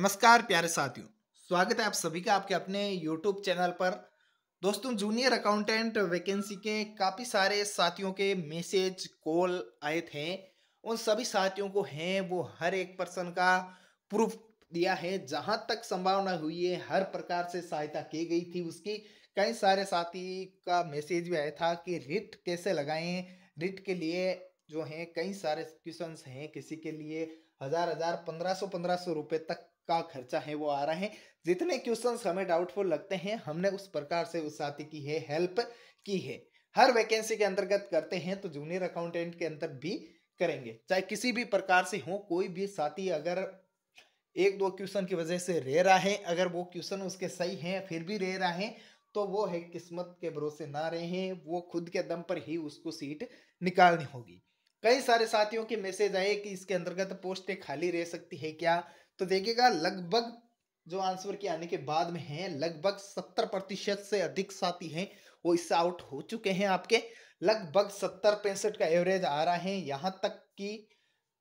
नमस्कार प्यारे साथियों स्वागत है आप सभी का आपके अपने YouTube चैनल पर दोस्तों जूनियर अकाउंटेंट वैकेंसी के काफ़ी सारे साथियों के मैसेज कॉल आए थे उन सभी साथियों को हैं वो हर एक पर्सन का प्रूफ दिया है जहां तक संभावना हुई है हर प्रकार से सहायता की गई थी उसकी कई सारे साथी का मैसेज भी आया था कि रिट कैसे लगाएं रिट के लिए जो हैं कई सारे क्वेश्चंस हैं किसी के लिए हज़ार हज़ार पंद्रह सौ पंद्रह सौ रुपये तक का खर्चा है वो आ रहा है जितने क्वेश्चन हमें डाउटफुल लगते हैं हमने उस प्रकार से उस साथी की है हेल्प की है हर वैकेंसी के अंतर्गत करते हैं तो जूनियर अकाउंटेंट के अंतर भी करेंगे चाहे किसी भी प्रकार से हो कोई भी साथी अगर एक दो क्वेश्चन की वजह से रह रहा है अगर वो क्वेश्चन उसके सही हैं फिर भी रह रहा है तो वो है किस्मत के भरोसे ना रहे वो खुद के दम पर ही उसको सीट निकालनी होगी कई सारे साथियों के मैसेज आए कि इसके अंतर्गत पोस्टें खाली रह सकती है क्या तो देखिएगा लगभग जो आंसर के आने के बाद में है लगभग सत्तर प्रतिशत से अधिक साथी हैं वो इससे आउट हो चुके हैं आपके लगभग सत्तर पैंसठ का एवरेज आ रहा है यहाँ तक कि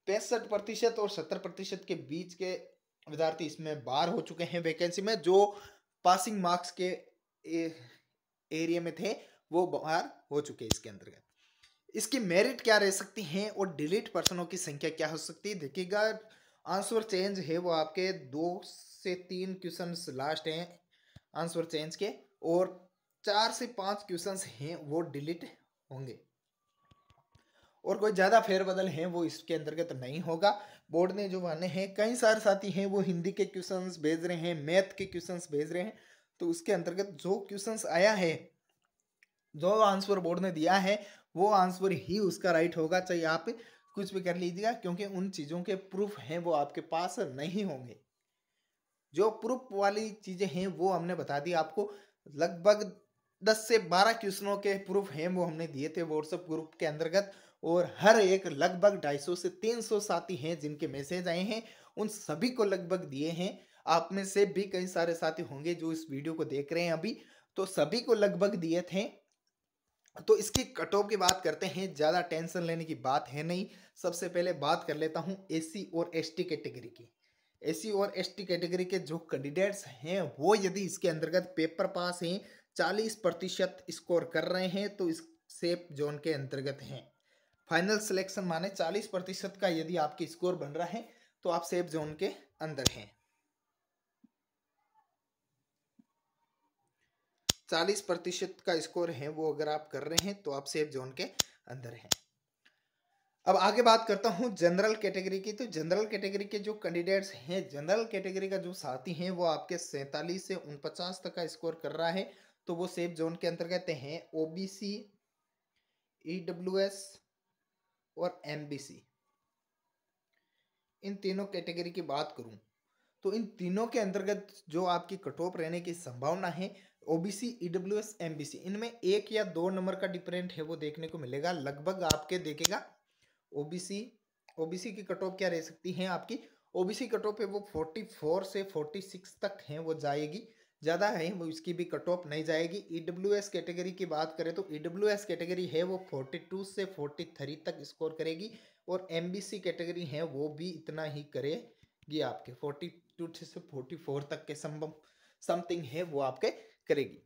पैंसठ प्रतिशत और सत्तर प्रतिशत के बीच के विद्यार्थी इसमें बाहर हो चुके हैं वैकेंसी में जो पासिंग मार्क्स के एरिया में थे वो बाहर हो चुके हैं इसके अंतर्गत इसकी मेरिट क्या रह सकती हैं और डिलीट पर्सनों की संख्या क्या हो सकती है देखिएगा आंसर चेंज है वो आपके दो से तीन क्वेश्चंस लास्ट हैं आंसर चेंज के और चार से पांच क्वेश्चंस हैं वो डिलीट होंगे और कोई ज़्यादा फेरबदल है वो इसके अंतर्गत नहीं होगा बोर्ड ने जो माने हैं कई सारे साथी हैं वो हिंदी के क्वेश्चंस भेज रहे हैं मैथ के क्वेश्चंस भेज रहे हैं तो उसके अंतर्गत जो क्वेश्चंस आया है जो आंसर बोर्ड ने दिया है वो आंसर ही उसका राइट होगा चाहे आप कुछ भी कर लीजिएगा क्योंकि उन चीज़ों के प्रूफ हैं वो आपके पास नहीं होंगे जो प्रूफ वाली चीज़ें हैं वो हमने बता दी आपको लगभग दस से बारह क्वेश्चनों के प्रूफ हैं वो हमने दिए थे व्हाट्सएप ग्रुप के अंतर्गत और हर एक लगभग ढाई सौ से तीन सौ साथी हैं जिनके मैसेज आए हैं उन सभी को लगभग दिए हैं आप में से भी कई सारे साथी होंगे जो इस वीडियो को देख रहे हैं अभी तो सभी को लगभग दिए थे तो इसके कट ऑफ की बात करते हैं ज़्यादा टेंशन लेने की बात है नहीं सबसे पहले बात कर लेता हूँ एसी और एसटी कैटेगरी की एसी और एसटी कैटेगरी के जो कैंडिडेट्स हैं वो यदि इसके अंतर्गत पेपर पास हैं चालीस प्रतिशत स्कोर कर रहे हैं तो इस सेफ जोन के अंतर्गत हैं फाइनल सिलेक्शन माने चालीस प्रतिशत का यदि आपके स्कोर बन रहा है तो आप सेफ जोन के अंदर हैं चालीस प्रतिशत का स्कोर है वो अगर आप कर रहे हैं तो आप सेफ जोन के अंदर हैं अब आगे बात करता हूँ जनरल कैटेगरी की तो जनरल कैटेगरी के जो कैंडिडेट्स हैं जनरल कैटेगरी का जो साथी हैं वो आपके सैंतालीस से उनपचास तक का स्कोर कर रहा है तो वो सेफ जोन के अंतर्गत हैं ओ बी सी एस और एम बी सी इन तीनों कैटेगरी की बात करूं तो इन तीनों के अंतर्गत जो आपकी कट ऑफ रहने की संभावना है ओबीसी ईडब्ल्यू एस सी इनमें एक या दो नंबर का डिफरेंट है वो देखने को मिलेगा लगभग आपके देखेगा ओबीसी ओबीसी की कट ऑफ क्या रह सकती है आपकी ओबीसी कट ऑफ है वो 44 से 46 तक है वो जाएगी ज़्यादा है वो इसकी भी कट ऑफ नहीं जाएगी ईडब्ल्यू e एस कैटेगरी की बात करें तो ईडब्ल्यू e एस कैटेगरी है वो 42 से 43 तक स्कोर करेगी और सी कैटेगरी है वो भी इतना ही करेगी आपके फोर्टी टू से फोर्टी फोर तक के संभव समथिंग है वो आपके करेगी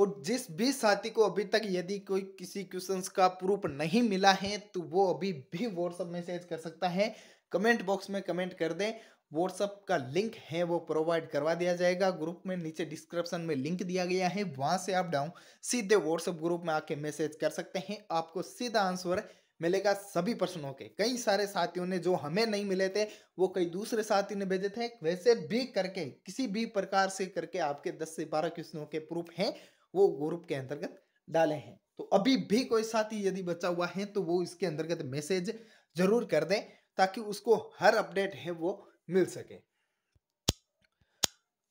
और जिस भी साथी को अभी तक यदि कोई किसी क्वेश्चंस का प्रूफ नहीं मिला है तो वो अभी भी व्हाट्सअप मैसेज कर सकता है कमेंट बॉक्स में कमेंट कर दें व्हाट्सअप का लिंक है वो प्रोवाइड करवा दिया जाएगा ग्रुप में नीचे डिस्क्रिप्शन में लिंक दिया गया है वहां से आप डाउन सीधे व्हाट्सअप ग्रुप में आके मैसेज कर सकते हैं आपको सीधा आंसर मिलेगा सभी प्रश्नों के कई सारे साथियों ने जो हमें नहीं मिले थे वो कई दूसरे साथी ने भेजे थे वैसे भी करके किसी भी प्रकार से करके आपके 10 से 12 क्वेश्चनों के प्रूफ हैं वो ग्रुप के अंतर्गत डाले हैं तो अभी भी कोई साथी यदि बचा हुआ है तो वो इसके अंतर्गत मैसेज जरूर कर दें ताकि उसको हर अपडेट है वो मिल सके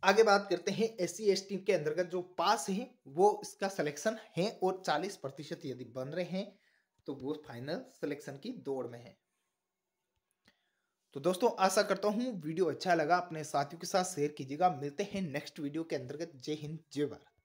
आगे बात करते हैं एस सी के अंतर्गत जो पास हैं वो इसका सिलेक्शन है और 40 प्रतिशत यदि बन रहे हैं तो वो फाइनल सिलेक्शन की दौड़ में है तो दोस्तों आशा करता हूँ वीडियो अच्छा लगा अपने साथियों के साथ शेयर कीजिएगा मिलते हैं नेक्स्ट वीडियो के अंतर्गत जय हिंद जय भारत